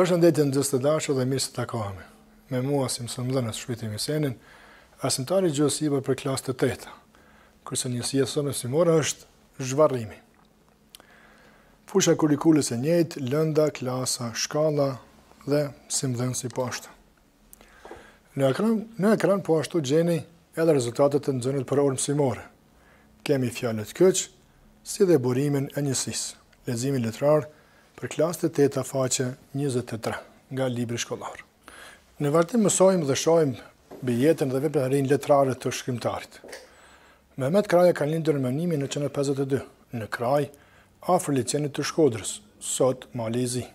Për shëndetje në gjësë të dashë dhe mirë së të kohëme. Me mua, si më sëmë dhënës, shpiti më senin, asim gjësë i për klasë të tretë, kërse një si e si është zhvarrimi. Fusha kurikullës e njëtë, lënda, klasa, shkalla dhe si më dhënës i pashtë. Në ekran, në ekran po ashtu gjeni edhe rezultatet të nëzënit për orë mësimore. Kemi fjallet këqë, si dhe burimin e njësisë. lezimi letrarë për klasë të 8 faqe 23 nga libri shkollar. Në vartim mësojmë dhe shojmë bijetën dhe vepër rinë letrarët të shkrimtarit. Mehmet Kraja ka lindur në mënimi në 152, në Kraj, afrë licenit të shkodrës, sot Malezi.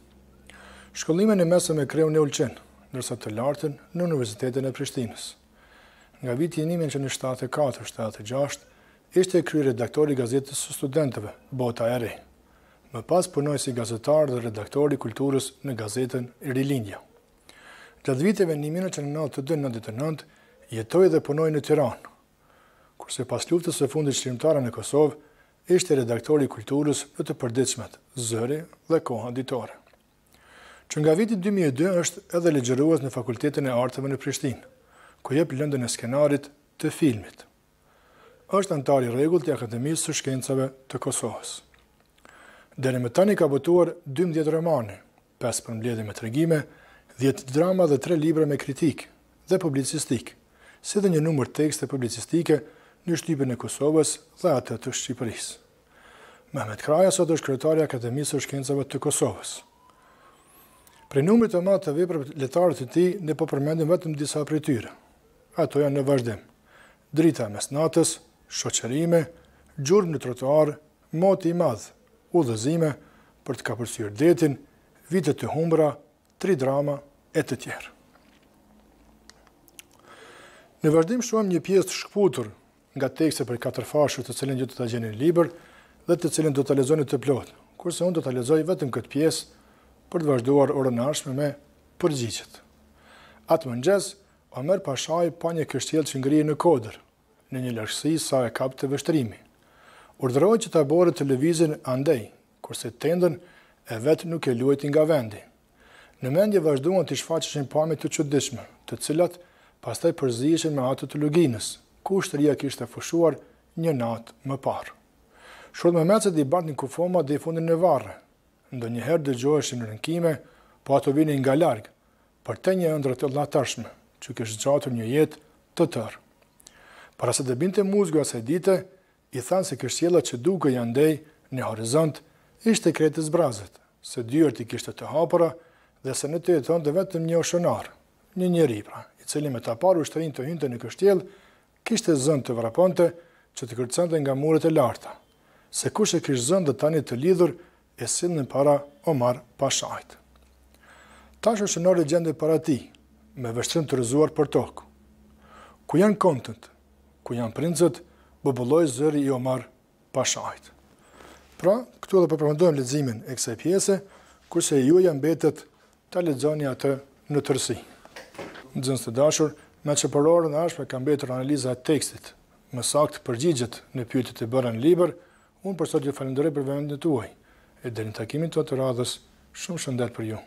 Shkollimin e mesëm e kreu në Ulqen, nërsa të lartën në Universitetin e Prishtinës. Nga viti jenimin që në 74-76, ishte e kryu redaktori gazetës së studentëve, Bota Ere më pas përnoj si gazetar dhe redaktor i kulturës në gazetën Rilindja. Gjatë viteve 1992-1999 jetoj dhe përnoj në Tiran, kurse pas luftës e fundit shqirimtare në Kosovë, ishte redaktor i kulturës në të përdiqmet, zëri dhe koha ditore. Që nga vitit 2002 është edhe legjeruat në Fakultetin e Arteve në Prishtinë, ku jep lëndën e skenarit të filmit. është antari regull të Akademisë së Shkencave të Kosovës. Dere me tani ka botuar 12 romane, 5 përmbledhe me tregime, 10 drama dhe 3 libra me kritik dhe publicistik, si dhe një numër tekste publicistike në shtypën e Kosovës dhe atë të Shqipërisë. Mehmet Kraja sot është kretari Akademisë të Shkencëve të Kosovës. Pre numërit të matë të vipër letarët të ti, ne po përmendim vetëm disa prej tyre. Ato janë në vazhdim. Drita mesnatës, shoqerime, gjurë në trotuar, moti i madhë, dhezime për të kapërsyer detin, vite të humbra, tri drama e të tjerë. Në vazhdim shohim një pjesë të shkputur nga tekse për katër fashë të cilën ju do ta gjeni në libër dhe të cilën do ta lexoni të plot. Kurse unë do ta lexoj vetëm këtë pjesë për të vazhduar orën e me përgjigjet. Atë mëngjes, Omer Pashaj pa një kështjel që ngrije në kodër, në një lërshësi sa e kap të vështërimi urdhërojë që të abore të andej, kurse tendën e vetë nuk e luajti nga vendi. Në mendje vazhduan të shfaqeshin pami të qëdishme, të cilat pastaj përzishin me atë të luginës, ku shtëria kishtë e fëshuar një natë më parë. Shurë me cëtë i bandë një kufoma dhe i fundin në varë, ndo njëherë dhe gjojëshin në rënkime, po ato vini nga largë, për të një ndrët të latërshme, që kështë gjatër një jetë të tërë. Para se dhe binte muzgë asaj dite, i thanë se kështjela që duke janë dej në horizont, ishte kretës brazët, se dyërti i kishtë të hapëra, dhe se në të e thonë dhe vetëm një oshonar, një njëri pra, i cili me të aparu është rinë të hynë një kështjel, kishte zënd të vraponte që të kërcën dhe nga muret e larta, se kush e kishtë zënd dhe tani të lidhur e sinë në para Omar Pashajt. Tash oshonar shënore gjende para ti, me vështërën të rëzuar për tokë. Ku janë kontët, ku janë princët, bubulloj zëri i Omar Pashajt. Pra, këtu edhe përpërmendojmë po lezimin e kësaj pjese, kurse ju janë betet të lezoni atë në tërsi. Në zënës të dashur, me që për orën e ashpe kam betur analiza e tekstit, më saktë përgjigjet në pyetit e bërën liber, unë për sot ju falenderoj për vendet uaj, e dhe në takimin të atë radhës, shumë shëndet për ju.